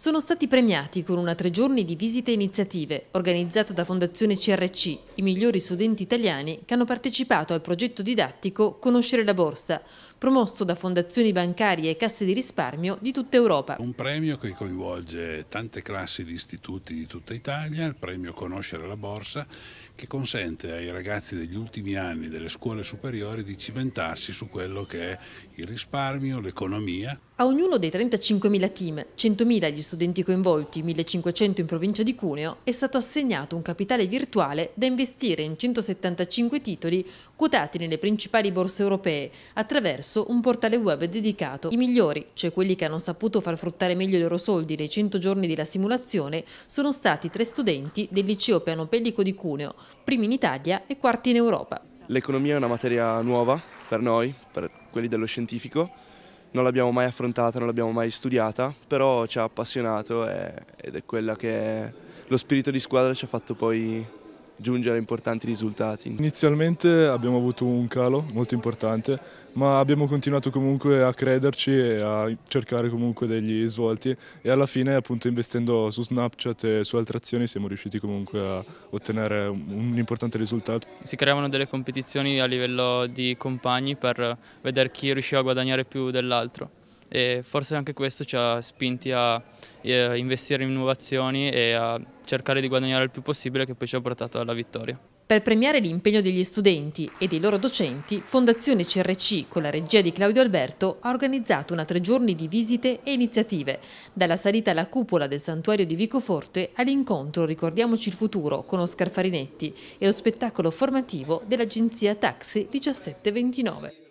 sono stati premiati con una tre giorni di visite iniziative organizzata da Fondazione CRC, i migliori studenti italiani che hanno partecipato al progetto didattico Conoscere la Borsa, promosso da fondazioni bancarie e casse di risparmio di tutta Europa. Un premio che coinvolge tante classi di istituti di tutta Italia, il premio Conoscere la Borsa, che consente ai ragazzi degli ultimi anni delle scuole superiori di cimentarsi su quello che è il risparmio, l'economia. A ognuno dei 35.000 team, 100.000 gli studenti coinvolti, 1.500 in provincia di Cuneo, è stato assegnato un capitale virtuale da investire in 175 titoli quotati nelle principali borse europee attraverso presso un portale web dedicato. I migliori, cioè quelli che hanno saputo far fruttare meglio i loro soldi nei 100 giorni della simulazione, sono stati tre studenti del liceo pianopellico di Cuneo, primi in Italia e quarti in Europa. L'economia è una materia nuova per noi, per quelli dello scientifico, non l'abbiamo mai affrontata, non l'abbiamo mai studiata, però ci ha appassionato ed è quella che lo spirito di squadra ci ha fatto poi giungere a importanti risultati. Inizialmente abbiamo avuto un calo molto importante, ma abbiamo continuato comunque a crederci e a cercare comunque degli svolti e alla fine appunto investendo su Snapchat e su altre azioni siamo riusciti comunque a ottenere un importante risultato. Si creavano delle competizioni a livello di compagni per vedere chi riusciva a guadagnare più dell'altro e forse anche questo ci ha spinti a eh, investire in innovazioni e a cercare di guadagnare il più possibile che poi ci ha portato alla vittoria. Per premiare l'impegno degli studenti e dei loro docenti, Fondazione CRC, con la regia di Claudio Alberto, ha organizzato una tre giorni di visite e iniziative, dalla salita alla cupola del santuario di Vicoforte all'incontro Ricordiamoci il futuro con Oscar Farinetti e lo spettacolo formativo dell'agenzia Taxi 1729.